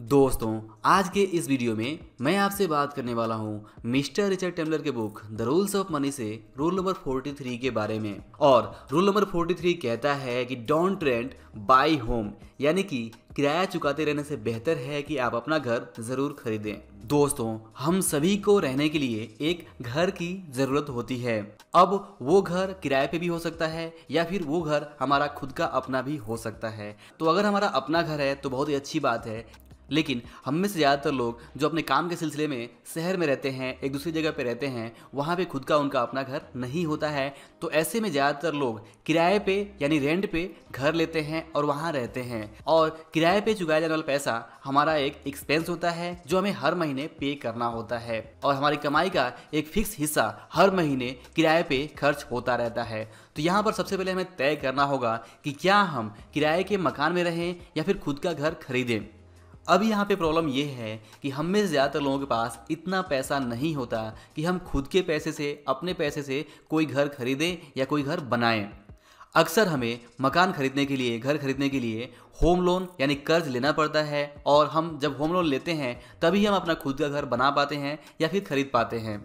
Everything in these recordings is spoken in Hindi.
दोस्तों आज के इस वीडियो में मैं आपसे बात करने वाला हूँ मिस्टर रिचर्ड टेम्बलर के book the rules of money से रूल नंबर 43 के बारे में और रूल नंबर 43 कहता है कि डोंट रेंट बाई होम यानी कि किराया चुकाते रहने से बेहतर है कि आप अपना घर ज़रूर खरीदें दोस्तों हम सभी को रहने के लिए एक घर की ज़रूरत होती है अब वो घर किराए पे भी हो सकता है या फिर वो घर हमारा खुद का अपना भी हो सकता है तो अगर हमारा अपना घर है तो बहुत ही अच्छी बात है लेकिन हम में से ज़्यादातर लोग जो अपने काम के सिलसिले में शहर में रहते हैं एक दूसरी जगह पर रहते हैं वहाँ पर खुद का उनका अपना घर नहीं होता है तो ऐसे में ज़्यादातर लोग किराए पे यानी रेंट पे घर लेते हैं और वहाँ रहते हैं और किराए पे चुकाया जाने वाला पैसा हमारा एक एक्सपेंस होता है जो हमें हर महीने पे करना होता है और हमारी कमाई का एक फिक्स हिस्सा हर महीने किराए पे खर्च होता रहता है तो यहाँ पर सबसे पहले हमें तय करना होगा कि क्या हम किराए के मकान में रहें या फिर खुद का घर खरीदें अब यहाँ पे प्रॉब्लम ये है कि हम में ज़्यादातर लोगों के पास इतना पैसा नहीं होता कि हम खुद के पैसे से अपने पैसे से कोई घर खरीदें या कोई घर बनाएं अक्सर हमें मकान खरीदने के लिए घर खरीदने के लिए होम लोन यानी कर्ज लेना पड़ता है और हम जब होम लोन लेते हैं तभी हम अपना खुद का घर बना पाते हैं या फिर खरीद पाते हैं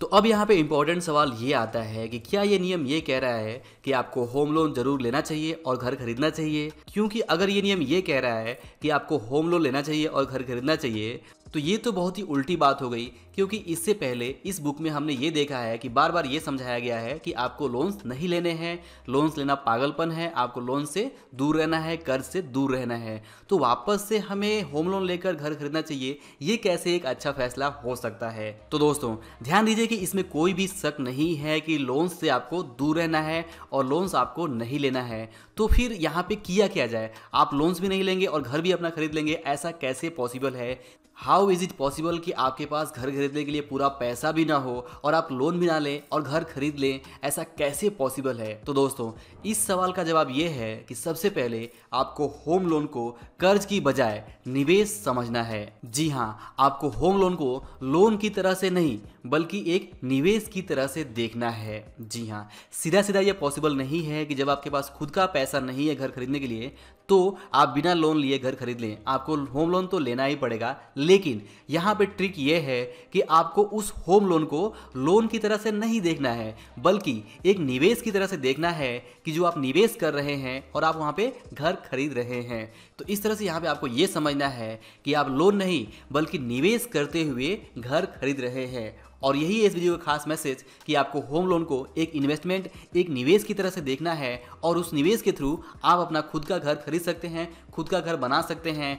तो अब यहाँ पे इम्पॉर्टेंट सवाल ये आता है कि क्या ये नियम ये कह रहा है कि आपको होम लोन जरूर लेना चाहिए और घर खरीदना चाहिए क्योंकि अगर ये नियम ये कह रहा है कि आपको होम लोन लेना चाहिए और घर खरीदना चाहिए तो ये तो बहुत ही उल्टी बात हो गई क्योंकि इससे पहले इस बुक में हमने ये देखा है कि बार बार ये समझाया गया है कि आपको लोन्स नहीं लेने हैं लोन्स लेना पागलपन है आपको लोन से दूर रहना है कर्ज से दूर रहना है तो वापस से हमें होम लोन लेकर घर खरीदना चाहिए ये कैसे एक अच्छा फैसला हो सकता है तो दोस्तों ध्यान दीजिए कि इसमें कोई भी शक नहीं है कि लोन्स से आपको दूर रहना है और लोन्स आपको नहीं लेना है तो फिर यहाँ पे किया क्या जाए आप लोन्स भी नहीं लेंगे और घर भी अपना खरीद लेंगे ऐसा कैसे पॉसिबल है हाउ इज इट पॉसिबल कि आपके पास घर खरीद खरीदने के लिए पूरा पैसा भी ना हो और आप लोन भी ना लें और घर खरीद लें ऐसा कैसे पॉसिबल है तो दोस्तों इस सवाल का जवाब यह है कि सबसे पहले आपको होम लोन को कर्ज की बजाय निवेश समझना है जी हाँ आपको होम लोन को लोन की तरह से नहीं बल्कि एक निवेश की तरह से देखना है जी हाँ सीधा सीधा यह पॉसिबल नहीं है कि जब आपके पास खुद का पैसा नहीं है घर खरीदने के लिए तो आप बिना लोन लिए घर खरीद लें आपको होम लोन तो लेना ही पड़ेगा लेकिन यहाँ पे ट्रिक यह है कि आपको उस होम लोन को लोन की तरह से नहीं देखना है बल्कि एक निवेश की तरह से देखना है कि जो आप निवेश कर रहे हैं और आप वहाँ पे घर खरीद रहे हैं तो इस तरह से यहाँ पे आपको ये समझना है कि आप लोन नहीं बल्कि निवेश करते हुए घर खरीद रहे हैं और यही इस वीडियो का खास मैसेज कि आपको होम लोन को एक इन्वेस्टमेंट एक निवेश की तरह से देखना है और उस निवेश के थ्रू आप अपना खुद का घर खरीद सकते हैं खुद का घर बना सकते हैं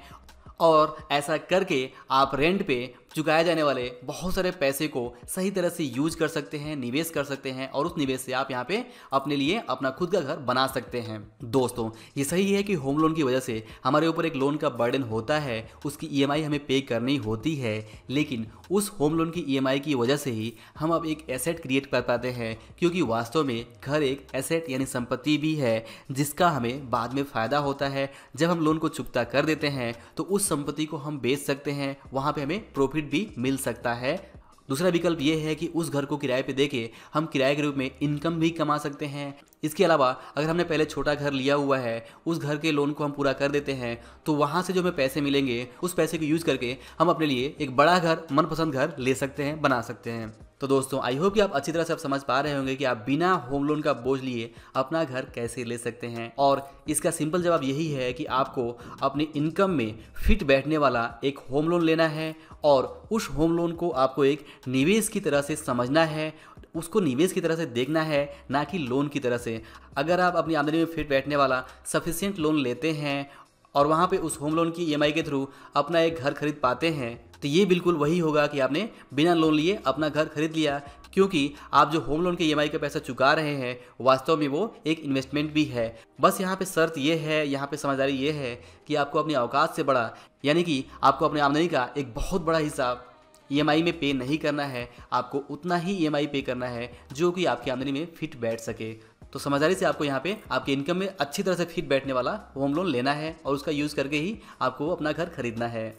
और ऐसा करके आप रेंट पे चुकाए जाने वाले बहुत सारे पैसे को सही तरह से यूज कर सकते हैं निवेश कर सकते हैं और उस निवेश से आप यहाँ पे अपने लिए अपना खुद का घर बना सकते हैं दोस्तों ये सही है कि होम लोन की वजह से हमारे ऊपर एक लोन का बर्डन होता है उसकी ई e हमें पे करनी होती है लेकिन उस होम लोन की ई e की वजह से ही हम अब एक एसेट क्रिएट कर पाते हैं क्योंकि वास्तव में घर एक एसेट यानी संपत्ति भी है जिसका हमें बाद में फ़ायदा होता है जब हम लोन को चुकता कर देते हैं तो उस संपत्ति को हम बेच सकते हैं वहाँ पर हमें प्रॉफिट प्रॉफिट भी मिल सकता है दूसरा विकल्प ये है कि उस घर को किराए पे देके हम किराए के रूप में इनकम भी कमा सकते हैं इसके अलावा अगर हमने पहले छोटा घर लिया हुआ है उस घर के लोन को हम पूरा कर देते हैं तो वहाँ से जो हमें पैसे मिलेंगे उस पैसे को यूज़ करके हम अपने लिए एक बड़ा घर मनपसंद घर ले सकते हैं बना सकते हैं तो दोस्तों आई होप कि आप अच्छी तरह से आप समझ पा रहे होंगे कि आप बिना होम लोन का बोझ लिए अपना घर कैसे ले सकते हैं और इसका सिंपल जवाब यही है कि आपको अपनी इनकम में फिट बैठने वाला एक होम लोन लेना है और उस होम लोन को आपको एक निवेश की तरह से समझना है उसको निवेश की तरह से देखना है ना कि लोन की तरह से अगर आप अपनी आमदनी में फिट बैठने वाला सफिशियंट लोन लेते हैं और वहाँ पे उस होम लोन की ई e के थ्रू अपना एक घर खरीद पाते हैं तो ये बिल्कुल वही होगा कि आपने बिना लोन लिए अपना घर खरीद लिया क्योंकि आप जो होम लोन के ई e का पैसा चुका रहे हैं वास्तव में वो एक इन्वेस्टमेंट भी है बस यहाँ पे शर्त ये है यहाँ पे समझदारी ये है कि आपको अपनी अवकाश से बड़ा यानी कि आपको अपनी आमदनी का एक बहुत बड़ा हिस्सा ई e में पे नहीं करना है आपको उतना ही ई e पे करना है जो कि आपकी आमदनी में फिट बैठ सके तो समझदारी से आपको यहाँ पे आपके इनकम में अच्छी तरह से फिट बैठने वाला होम लोन लेना है और उसका यूज़ करके ही आपको अपना घर खरीदना है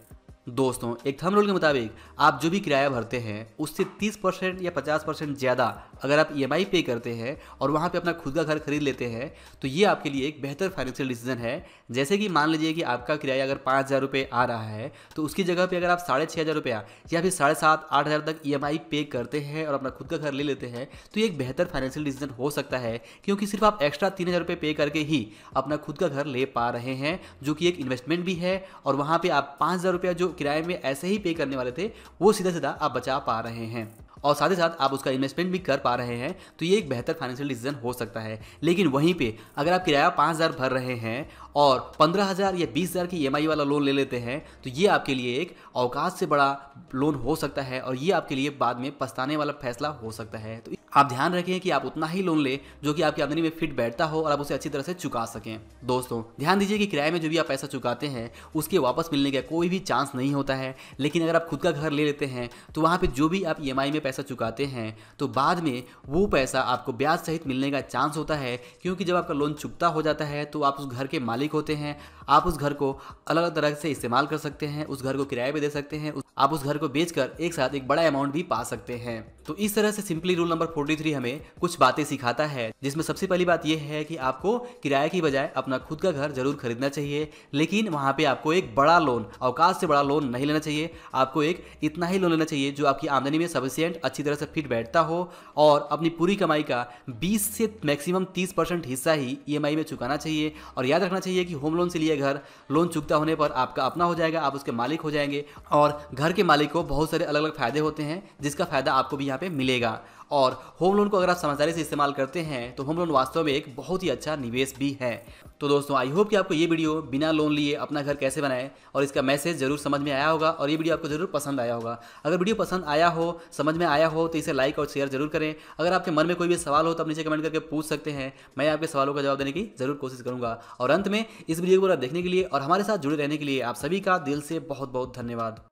दोस्तों एक थम रूल के मुताबिक आप जो भी किराया भरते हैं उससे 30 परसेंट या 50 परसेंट ज़्यादा अगर आप ई e पे करते हैं और वहाँ पे अपना खुद का घर खरीद लेते हैं तो ये आपके लिए एक बेहतर फाइनेंशियल डिसीजन है जैसे कि मान लीजिए कि आपका किराया अगर पाँच हज़ार रुपये आ रहा है तो उसकी जगह पर अगर आप साढ़े छः हज़ार रुपया या फिर साढ़े सात आठ हज़ार तक ई e पे करते हैं और अपना खुद का घर ले लेते हैं तो ये एक बेहतर फाइनेंशियल डिसीजन हो सकता है क्योंकि सिर्फ आप एक्स्ट्रा तीन हज़ार रुपये पे करके ही अपना खुद का घर ले पा रहे हैं जो कि एक इन्वेस्टमेंट भी है और वहाँ पर आप पाँच हज़ार रुपया जो किराए में ऐसे ही पे करने वाले थे वो सीधा सीधा आप बचा पा रहे हैं और साथ ही साथ आप उसका इन्वेस्टमेंट भी कर पा रहे हैं तो ये एक बेहतर फाइनेंशियल डिसीजन हो सकता है लेकिन वहीं पे अगर आप किराया पाँच हज़ार भर रहे हैं और पंद्रह हज़ार या बीस हज़ार की ई e वाला लोन ले लेते हैं तो ये आपके लिए एक अवकाश से बड़ा लोन हो सकता है और ये आपके लिए बाद में पछताने वाला फैसला हो सकता है तो आप ध्यान रखें कि आप उतना ही लोन लें जो कि आपकी आमदनी में फिट बैठता हो और आप उसे अच्छी तरह से चुका सकें दोस्तों ध्यान दीजिए कि किराए में जो भी आप पैसा चुकाते हैं उसके वापस मिलने का कोई भी चांस नहीं होता है लेकिन अगर आप खुद का घर ले लेते हैं तो वहाँ पर जो भी आप ई e में पैसा चुकाते हैं तो बाद में वो पैसा आपको ब्याज सहित मिलने का चांस होता है क्योंकि जब आपका लोन चुकता हो जाता है तो आप उस घर के मालिक होते हैं आप उस घर को अलग अलग तरह से इस्तेमाल कर सकते हैं उस घर को किराए पर दे सकते हैं आप उस घर को बेचकर एक साथ एक बड़ा अमाउंट भी पा सकते हैं तो इस तरह से सिंपली रूल नंबर 43 हमें कुछ बातें सिखाता है जिसमें सबसे पहली बात यह है कि आपको किराए की बजाय अपना खुद का घर जरूर खरीदना चाहिए लेकिन वहाँ पे आपको एक बड़ा लोन अवकाश से बड़ा लोन नहीं लेना चाहिए आपको एक इतना ही लोन लेना चाहिए जो आपकी आमदनी में सफिशियंट अच्छी तरह से फिट बैठता हो और अपनी पूरी कमाई का बीस से मैक्सिमम तीस हिस्सा ही ई e में चुकाना चाहिए और याद रखना चाहिए कि होम लोन से लिए घर लोन चुकता होने पर आपका अपना हो जाएगा आप उसके मालिक हो जाएंगे और घर के मालिक को बहुत सारे अलग अलग फायदे होते हैं जिसका फायदा आपको भी यहाँ पे मिलेगा और होम लोन को अगर आप समझदारी से इस्तेमाल करते हैं तो होम लोन वास्तव में एक बहुत ही अच्छा निवेश भी है तो दोस्तों आई होप कि आपको ये वीडियो बिना लोन लिए अपना घर कैसे बनाए और इसका मैसेज जरूर समझ में आया होगा और ये वीडियो आपको जरूर पसंद आया होगा अगर वीडियो पसंद आया हो समझ में आया हो तो इसे लाइक और शेयर जरूर करें अगर आपके मन में कोई भी सवाल हो तो आप नीचे कमेंट करके पूछ सकते हैं मैं आपके सवालों का जवाब देने की जरूर कोशिश करूंगा और अंत में इस वीडियो को देखने के लिए और हमारे साथ जुड़े रहने के लिए आप सभी का दिल से बहुत बहुत धन्यवाद